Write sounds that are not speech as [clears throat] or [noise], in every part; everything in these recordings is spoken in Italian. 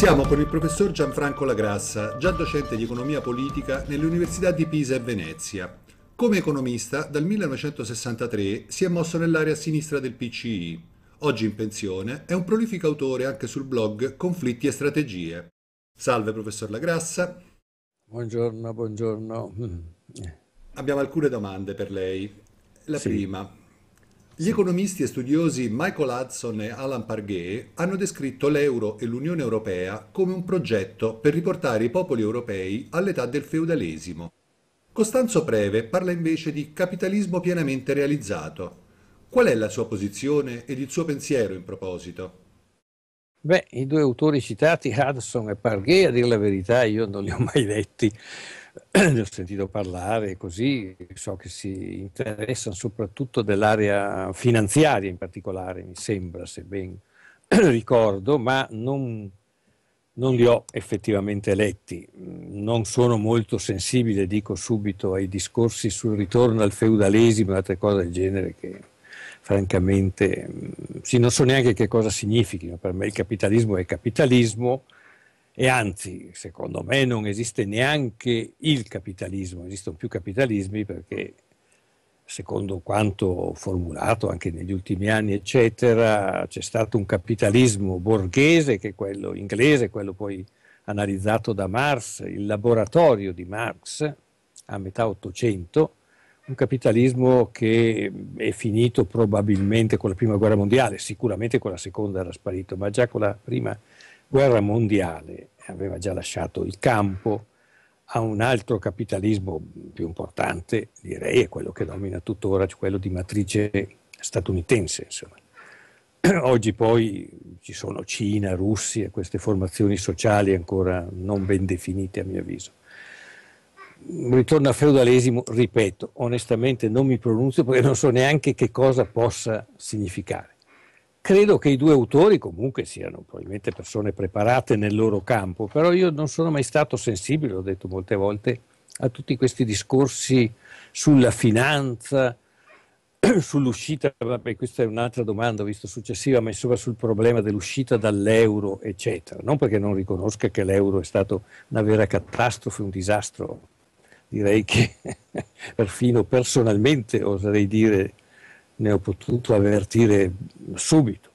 Iniziamo con il professor Gianfranco Lagrassa, già docente di economia politica nelle università di Pisa e Venezia. Come economista, dal 1963 si è mosso nell'area sinistra del PCI. Oggi in pensione, è un prolifico autore anche sul blog Conflitti e strategie. Salve professor Lagrassa. Buongiorno, buongiorno. Abbiamo alcune domande per lei. La sì. prima, gli economisti e studiosi Michael Hudson e Alan Parguet hanno descritto l'euro e l'Unione Europea come un progetto per riportare i popoli europei all'età del feudalesimo. Costanzo Preve parla invece di capitalismo pienamente realizzato. Qual è la sua posizione ed il suo pensiero in proposito? Beh, i due autori citati, Hudson e Parguet, a dire la verità io non li ho mai letti. [clears throat] ne ho sentito parlare così, so che si interessano soprattutto dell'area finanziaria in particolare, mi sembra, se ben [clears throat] ricordo, ma non, non li ho effettivamente letti. Mm, non sono molto sensibile, dico subito, ai discorsi sul ritorno al feudalesimo e altre cose del genere che francamente mm, sì, non so neanche che cosa significhino. Per me il capitalismo è capitalismo e anzi, secondo me, non esiste neanche il capitalismo, esistono più capitalismi perché secondo quanto formulato anche negli ultimi anni, eccetera, c'è stato un capitalismo borghese che è quello inglese, quello poi analizzato da Marx, il laboratorio di Marx a metà Ottocento, un capitalismo che è finito probabilmente con la prima guerra mondiale, sicuramente con la seconda era sparito, ma già con la prima guerra mondiale aveva già lasciato il campo a un altro capitalismo più importante, direi, è quello che domina tuttora, cioè quello di matrice statunitense. Insomma. [clears throat] Oggi poi ci sono Cina, Russia, queste formazioni sociali ancora non ben definite a mio avviso. Ritorno al feudalesimo, ripeto, onestamente non mi pronuncio perché non so neanche che cosa possa significare. Credo che i due autori comunque siano probabilmente persone preparate nel loro campo, però io non sono mai stato sensibile, l'ho detto molte volte, a tutti questi discorsi sulla finanza, [clears throat] sull'uscita, vabbè, questa è un'altra domanda, visto successiva, ma insomma sul problema dell'uscita dall'euro, eccetera. Non perché non riconosca che l'euro è stato una vera catastrofe, un disastro, direi che [laughs] perfino personalmente oserei dire ne ho potuto avvertire subito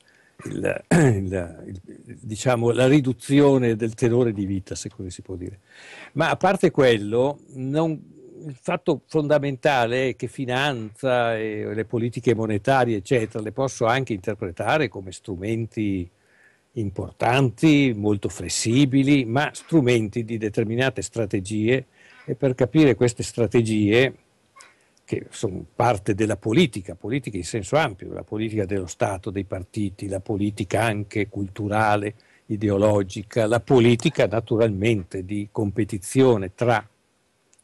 il, [clears throat] il, il, diciamo, la riduzione del tenore di vita, se così si può dire. Ma a parte quello, non, il fatto fondamentale è che finanza e le politiche monetarie, eccetera, le posso anche interpretare come strumenti importanti, molto flessibili, ma strumenti di determinate strategie e per capire queste strategie che sono parte della politica, politica in senso ampio, la politica dello Stato, dei partiti, la politica anche culturale, ideologica, la politica naturalmente di competizione tra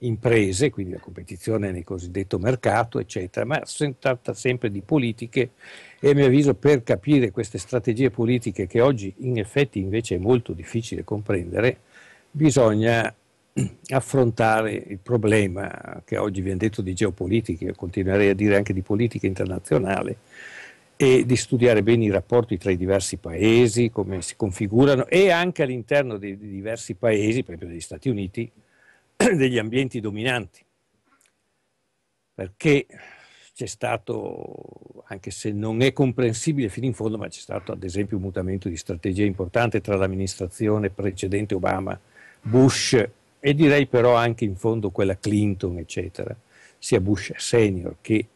imprese, quindi la competizione nel cosiddetto mercato, eccetera, ma si tratta sempre di politiche e a mio avviso per capire queste strategie politiche che oggi in effetti invece è molto difficile comprendere, bisogna affrontare il problema che oggi viene detto di geopolitica, io continuerei a dire anche di politica internazionale, e di studiare bene i rapporti tra i diversi paesi, come si configurano e anche all'interno dei, dei diversi paesi, per esempio degli Stati Uniti, [clears throat] degli ambienti dominanti. Perché c'è stato, anche se non è comprensibile fino in fondo, ma c'è stato ad esempio un mutamento di strategia importante tra l'amministrazione precedente Obama, Bush e direi però anche in fondo quella Clinton, eccetera, sia Bush senior che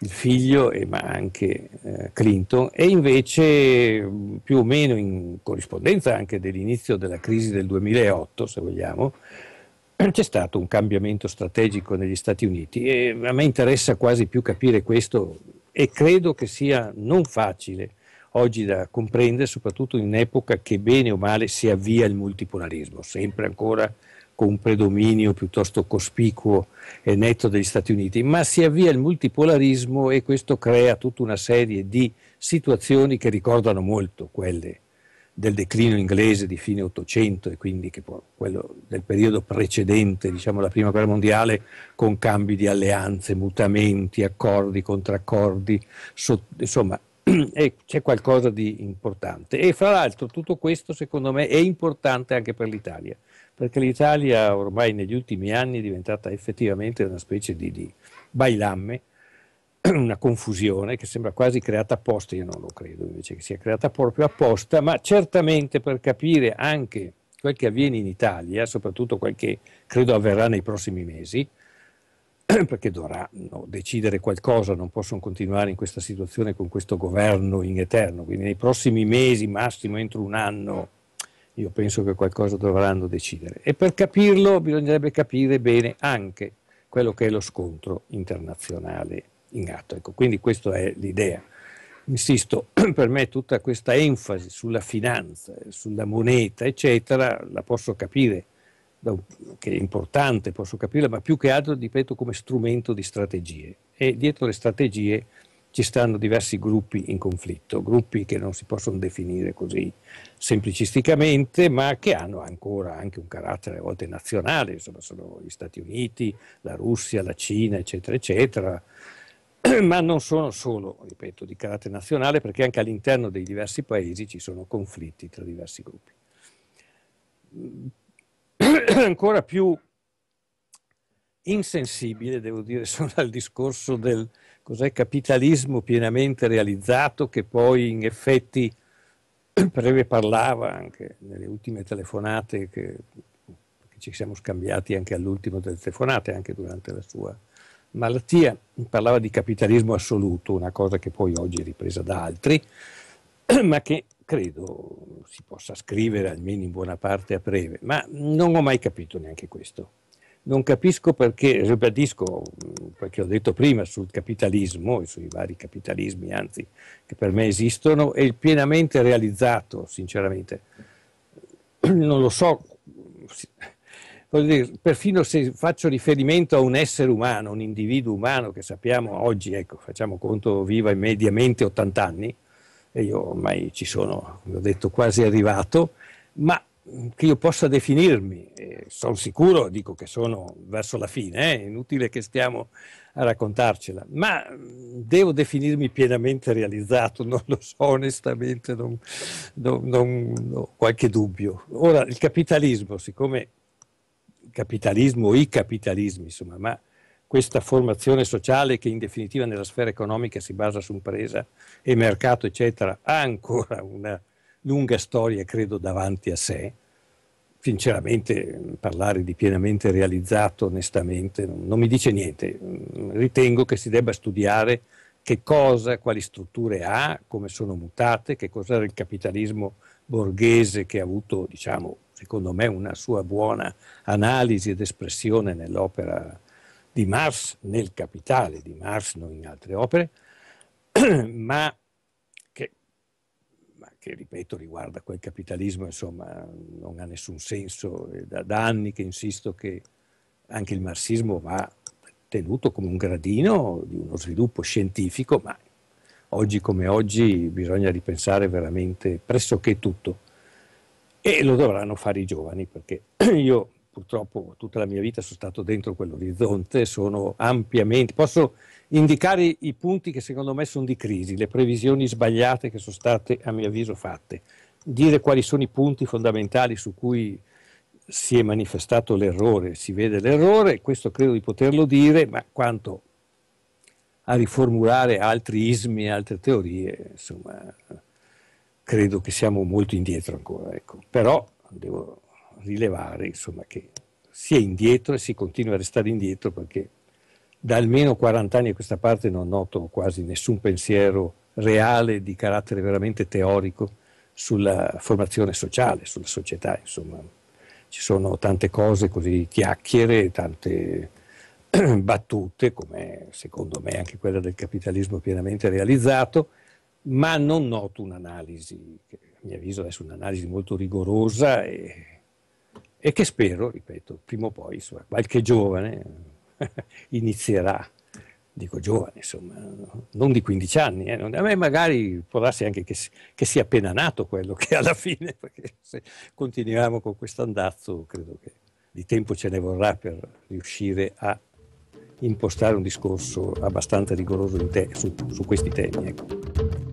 il figlio, e, ma anche eh, Clinton, e invece più o meno in corrispondenza anche dell'inizio della crisi del 2008, se vogliamo, [clears throat] c'è stato un cambiamento strategico negli Stati Uniti e a me interessa quasi più capire questo e credo che sia non facile oggi da comprendere, soprattutto in un'epoca che bene o male si avvia il multipolarismo, sempre ancora con un predominio piuttosto cospicuo e netto degli Stati Uniti, ma si avvia il multipolarismo e questo crea tutta una serie di situazioni che ricordano molto quelle del declino inglese di fine Ottocento e quindi quello del periodo precedente, diciamo la prima guerra mondiale, con cambi di alleanze, mutamenti, accordi, contraccordi, so, insomma [clears throat] c'è qualcosa di importante. E fra l'altro tutto questo secondo me è importante anche per l'Italia, perché l'Italia ormai negli ultimi anni è diventata effettivamente una specie di, di bailamme, [clears throat] una confusione che sembra quasi creata apposta, io non lo credo invece che sia creata proprio apposta, ma certamente per capire anche quel che avviene in Italia, soprattutto quel che credo avverrà nei prossimi mesi, [clears throat] perché dovranno decidere qualcosa, non possono continuare in questa situazione con questo governo in eterno, quindi nei prossimi mesi, massimo entro un anno, io penso che qualcosa dovranno decidere. E per capirlo bisognerebbe capire bene anche quello che è lo scontro internazionale in atto. Ecco, quindi questa è l'idea. Insisto, [clears throat] per me tutta questa enfasi sulla finanza, sulla moneta, eccetera, la posso capire, che è importante, posso capirla, ma più che altro, ripeto, come strumento di strategie. E dietro le strategie ci stanno diversi gruppi in conflitto, gruppi che non si possono definire così semplicisticamente, ma che hanno ancora anche un carattere a volte nazionale, insomma sono gli Stati Uniti, la Russia, la Cina, eccetera, eccetera, [clears throat] ma non sono solo, ripeto, di carattere nazionale, perché anche all'interno dei diversi paesi ci sono conflitti tra diversi gruppi. [clears throat] Ancora più insensibile, devo dire, [laughs] solo al discorso del cos'è capitalismo pienamente realizzato che poi in effetti Preve [clears throat] parlava anche nelle ultime telefonate che, ci siamo scambiati anche all'ultimo delle telefonate, anche durante la sua malattia, parlava di capitalismo assoluto, una cosa che poi oggi è ripresa da altri, [clears throat] ma che credo si possa scrivere almeno in buona parte a breve, ma non ho mai capito neanche questo non capisco perché, ribadisco, che ho detto prima sul capitalismo, e sui vari capitalismi, anzi, che per me esistono, è pienamente realizzato, sinceramente. [clears throat] Non lo so, dire, perfino se faccio riferimento a un essere umano, un individuo umano che sappiamo oggi, ecco, facciamo conto, viva mediamente 80 anni, e io ormai ci sono, come ho detto, quasi arrivato, ma che io possa definirmi, sono sicuro, dico che sono verso la fine, eh, è eh, inutile che stiamo a raccontarcela, ma devo definirmi pienamente realizzato, [laughs] non lo so onestamente, non, non, non, ho qualche dubbio. Ora, il capitalismo, siccome il capitalismo, i capitalismi, insomma, ma questa formazione sociale che in definitiva nella sfera economica si basa su impresa e mercato, eccetera, ha ancora una lunga storia, credo, davanti a sé. Sinceramente, parlare di pienamente realizzato, onestamente, non mi dice niente. Mm, ritengo che si debba studiare che cosa, quali strutture ha, come sono mutate, che cos'era il capitalismo borghese che ha avuto, diciamo, secondo me, una sua buona analisi ed espressione nell'opera di Marx, nel capitale di Marx, non in altre opere, [clears throat] ma ma che ripeto riguarda quel capitalismo, insomma, non ha nessun senso. Da, da anni che insisto che anche il marxismo va tenuto come un gradino di uno sviluppo scientifico, ma oggi come oggi bisogna ripensare veramente pressoché tutto e lo dovranno fare i giovani perché [clears throat] io purtroppo tutta la mia vita sono stato dentro quell'orizzonte, sono ampiamente, posso indicare i punti che secondo me sono di crisi, le previsioni sbagliate che sono state a mio avviso fatte, dire quali sono i punti fondamentali su cui si è manifestato l'errore, si vede l'errore, questo credo di poterlo dire, ma quanto a riformulare altri ismi e altre teorie, insomma, credo che siamo molto indietro ancora, ecco. però devo rilevare insomma, che si è indietro e si continua a restare indietro perché da almeno 40 anni a questa parte non noto quasi nessun pensiero reale di carattere veramente teorico sulla formazione sociale, sulla società, insomma. Ci sono tante cose così chiacchiere, tante [clears throat] battute, come secondo me anche quella del capitalismo pienamente realizzato, ma non noto un'analisi, che a mio avviso è un'analisi molto rigorosa e e che spero, ripeto, prima o poi insomma, qualche giovane [laughs] inizierà, dico giovane insomma, non di 15 anni, eh, non, a me magari può darsi anche che, che, sia appena nato quello che alla fine, [laughs] perché se continuiamo con questo andazzo credo che di tempo ce ne vorrà per riuscire a impostare un discorso abbastanza rigoroso te, su, su, questi temi. Ecco.